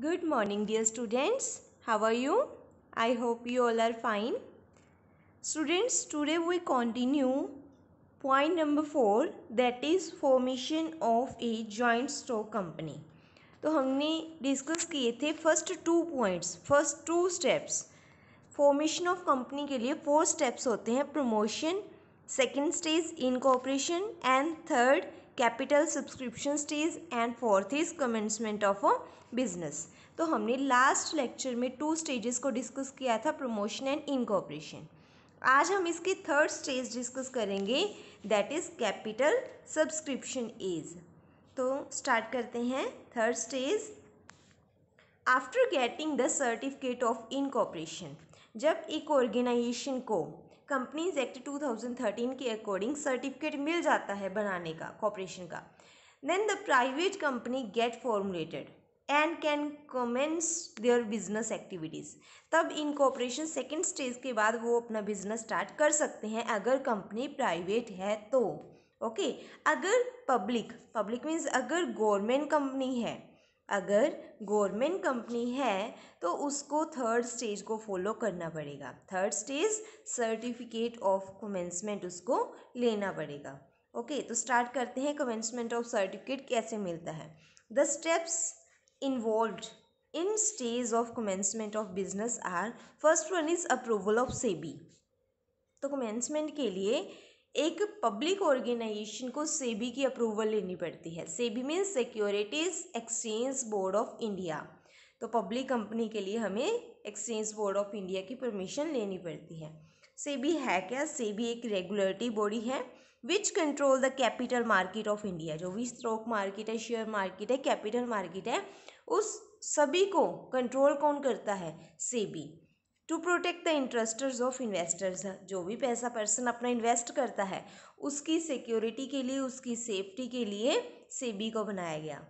Good morning dear students. How are you? I hope you all are fine. Students, today we continue point number 4 that is formation of a joint stock company. तो हमने discuss किए थे first two points first two steps formation of company के लिए four steps होते हैं promotion second stage incorporation and third capital subscription stage and fourth is commencement of a business तो हमने लास्ट लेक्चर में टू स्टेजेस को discuss किया था प्रमोशन एंड इनकॉपरेशन आज हम इसकी थर्ड स्टेज डिस्कस करेंगे that is capital subscription as तो स्टार्ट करते हैं third stage after getting the certificate of incorporation जब एक ऑर्गेनाइजेशन को कंपनीज एक्ट 2013 के अकॉर्डिंग सर्टिफिकेट मिल जाता है बनाने का कॉपरेशन का then the private company get formulated and can commence their business activities तब इन कॉपरेशन सेकेंड स्टेज के बाद वो अपना बिजनेस स्टार्ट कर सकते हैं अगर कंपनी प्राइवेट है तो ओके okay? अगर पब्लिक पब्लिक मीन्स अगर गवर्नमेंट कंपनी है अगर गवर्नमेंट कंपनी है तो उसको थर्ड स्टेज को फॉलो करना पड़ेगा third stage certificate of commencement उसको लेना पड़ेगा ओके okay, तो स्टार्ट करते हैं कमेंसमेंट ऑफ सर्टिफिकेट कैसे मिलता है the steps involve in stage of commencement of business are first one is approval of SEBI तो कमेंसमेंट के लिए एक पब्लिक ऑर्गेनाइजेशन को सेबी की अप्रूवल लेनी पड़ती है SEBI means securities exchange board of India तो पब्लिक कंपनी के लिए हमें एक्सचेंज बोर्ड ऑफ इंडिया की परमिशन लेनी पड़ती है सेबी है क्या सेबी एक रेगुलेटरी बॉडी है which control the capital market of India जो भी स्ट्रोक मार्केट है शेयर मार्केट है कैपिटल मार्केट है उस सभी को कंट्रोल कौन करता है SEBI to protect the interests of investors जो भी पैसा पर्सन अपना इन्वेस्ट करता है उसकी सिक्योरिटी के लिए उसकी सेफ्टी के लिए सेबी को बनाया गया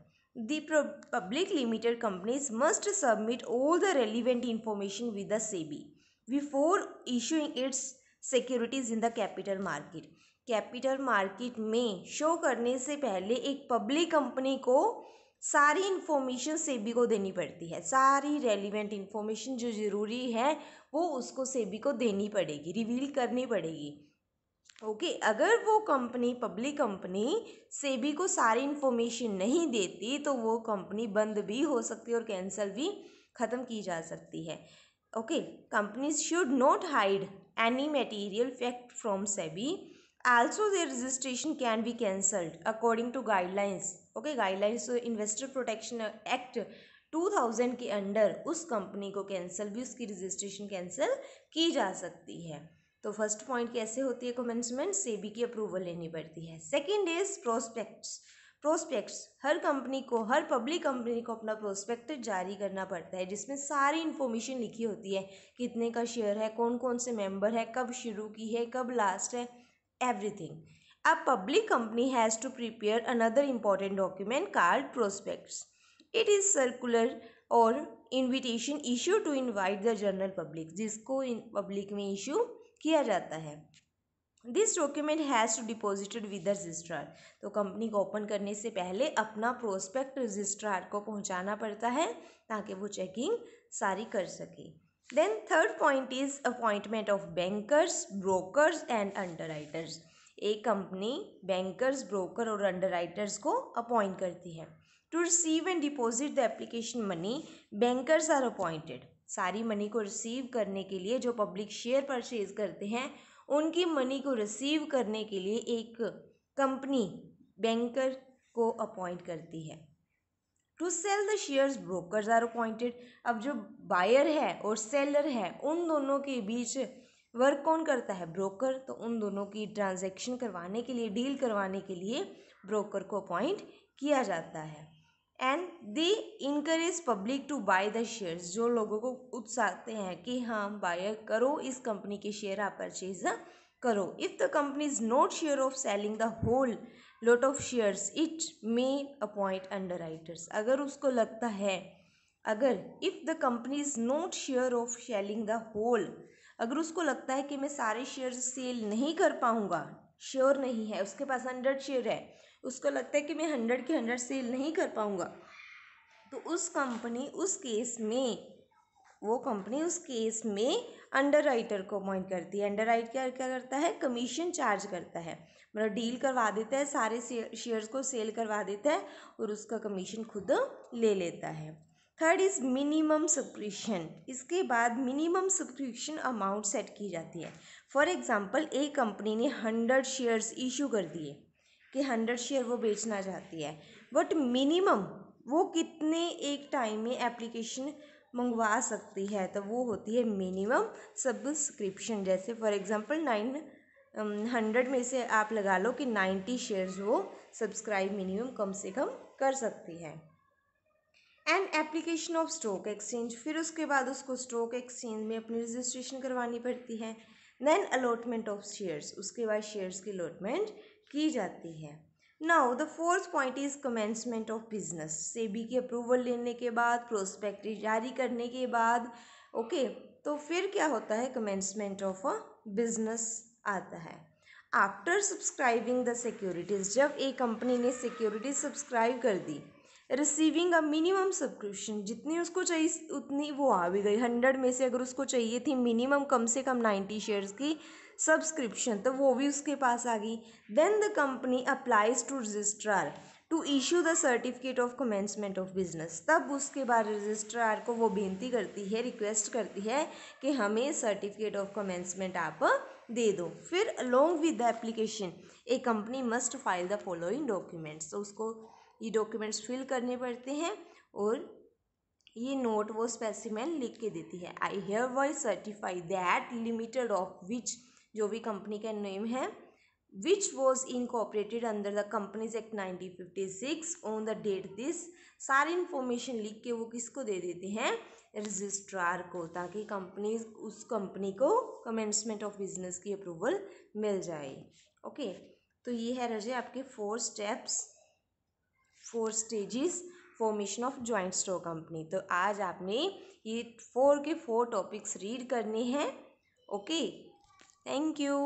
the public limited companies must submit all the relevant information with the SEBI before issuing its securities in the capital market capital market में शो करने से पहले एक पब्लिक कंपनी को सारी इन्फॉर्मेशन सेबी को देनी पड़ती है सारी रेलिवेंट इन्फॉर्मेशन जो ज़रूरी है वो उसको सेबी को देनी पड़ेगी रिवील करनी पड़ेगी ओके okay, अगर वो कंपनी पब्लिक कंपनी सेबी को सारी इन्फॉर्मेशन नहीं देती तो वो कंपनी बंद भी हो सकती है और कैंसिल भी ख़त्म की जा सकती है okay companies should not hide any material fact from SEBI also their registration can be cancelled according to guidelines okay guidelines investor protection act 2000 के अंडर उस कंपनी को कैंसिल भी उसकी रजिस्ट्रेशन कैंसिल की जा सकती है तो फर्स्ट पॉइंट कैसे होती है कमेंसमेंट सेबी की अप्रूवल लेनी पड़ती है सेकेंड इज प्रोस्पेक्ट्स प्रोस्पेक्ट्स हर कंपनी को हर पब्लिक कंपनी को अपना प्रोस्पेक्ट जारी करना पड़ता है जिसमें सारी इन्फॉर्मेशन लिखी होती है कितने का शेयर है कौन कौन से मेंबर है कब शुरू की है कब लास्ट है everything a public company has to prepare another important document called prospectus it is circular और invitation issue to invite the general public जिसको इन पब्लिक में इशू किया जाता है this document has to deposited with registrar तो company को open करने से पहले अपना प्रोस्पेक्ट रजिस्ट्रार को पहुँचाना पड़ता है ताकि वो चेकिंग सारी कर सके then third point is appointment of bankers brokers underwriters एक कंपनी बैंकर्स ब्रोकर और अंडरराइटर्स को अपॉइंट करती है to receive and deposit the application money bankers are appointed सारी मनी को रिसीव करने के लिए जो पब्लिक शेयर परचेज करते हैं उनकी मनी को रिसीव करने के लिए एक कंपनी बैंकर को अपॉइंट करती है to sell the shares brokers are appointed अब जो बायर है और सेलर है उन दोनों के बीच वर्क कौन करता है ब्रोकर तो उन दोनों की ट्रांजैक्शन करवाने के लिए डील करवाने के लिए ब्रोकर को अपॉइंट किया जाता है and they encourage public to buy the shares जो लोगों को उत्साहते हैं कि हाँ बाय करो इस कंपनी के शेयर आप परचेज करो if the company is not sure of selling the whole lot of shares it may appoint underwriters अगर उसको लगता है अगर if the company is not sure of selling the whole अगर उसको लगता है कि मैं सारे शेयर सेल नहीं कर पाऊँगा श्योर नहीं है उसके पास हंड्रेड शेयर है उसको लगता है कि मैं हंड्रेड के हंड्रेड सेल नहीं कर पाऊँगा तो उस कंपनी उस केस में वो कंपनी उस केस में अंडर राइटर को अपॉइंट करती है अंडर राइट क्या क्या करता है कमीशन चार्ज करता है मतलब डील करवा देता है सारे शेयर्स को सेल करवा देता है और उसका कमीशन खुद ले लेता है थर्ड इज़ मिनिमम सब्सक्रिप्शन इसके बाद मिनिमम सब्सक्रिप्शन अमाउंट सेट की जाती है फॉर एग्ज़ाम्पल एक कंपनी ने हंड्रेड शेयर्स इशू कर दिए कि हंड्रेड शेयर वो बेचना चाहती है बट मिनिमम वो कितने एक टाइम में एप्लीकेशन मंगवा सकती है तो वो होती है मिनिमम सब्सक्रिप्शन जैसे फॉर एग्ज़ाम्पल नाइन हंड्रेड में से आप लगा लो कि नाइन्टी शेयर्स वो सब्सक्राइब मिनिमम कम से कम कर सकती है and application of stock exchange फिर उसके बाद उसको स्टॉक एक्सचेंज में अपनी रजिस्ट्रेशन करवानी पड़ती है देन अलॉटमेंट ऑफ शेयर्स उसके बाद शेयर्स की अलॉटमेंट की जाती है now the fourth point is commencement of business SEBI के अप्रूवल लेने के बाद प्रोस्पेक्ट जारी करने के बाद ओके okay, तो फिर क्या होता है कमेंसमेंट ऑफ अ बिजनेस आता है आफ्टर सब्सक्राइबिंग द सिक्योरिटीज़ जब एक कंपनी ने सिक्योरिटीज सब्सक्राइब कर दी रिसीविंग अ मिनिमम सब्सक्रिप्शन जितनी उसको चाहिए उतनी वो आ भी गई हंड्रेड में से अगर उसको चाहिए थी मिनिमम कम से कम नाइन्टी शेयर्स की सब्सक्रिप्शन तो वो भी उसके पास आ गई then the company applies to registrar to issue the certificate of commencement of business तब उसके बाद रजिस्ट्रार को वो बेनती करती है रिक्वेस्ट करती है कि हमें सर्टिफिकेट ऑफ कमेंसमेंट आप दे दो फिर along with the application a company must file the following documents तो उसको ये डॉक्यूमेंट्स फिल करने पड़ते हैं और ये नोट वो स्पेसिमेन लिख के देती है I hereby certify that limited of which जो भी कंपनी का नेम है which was incorporated under the companies act nineteen fifty six on the date this सारी इन्फॉर्मेशन लिख के वो किसको दे देते हैं रजिस्ट्रार को ताकि कंपनी उस कंपनी को कमेंसमेंट ऑफ बिजनेस की अप्रूवल मिल जाए ओके okay, तो ये है रजे आपके four steps four stages formation of joint stock company तो आज आपने ये फोर के फोर टॉपिक्स रीड करने हैं ओके थैंक यू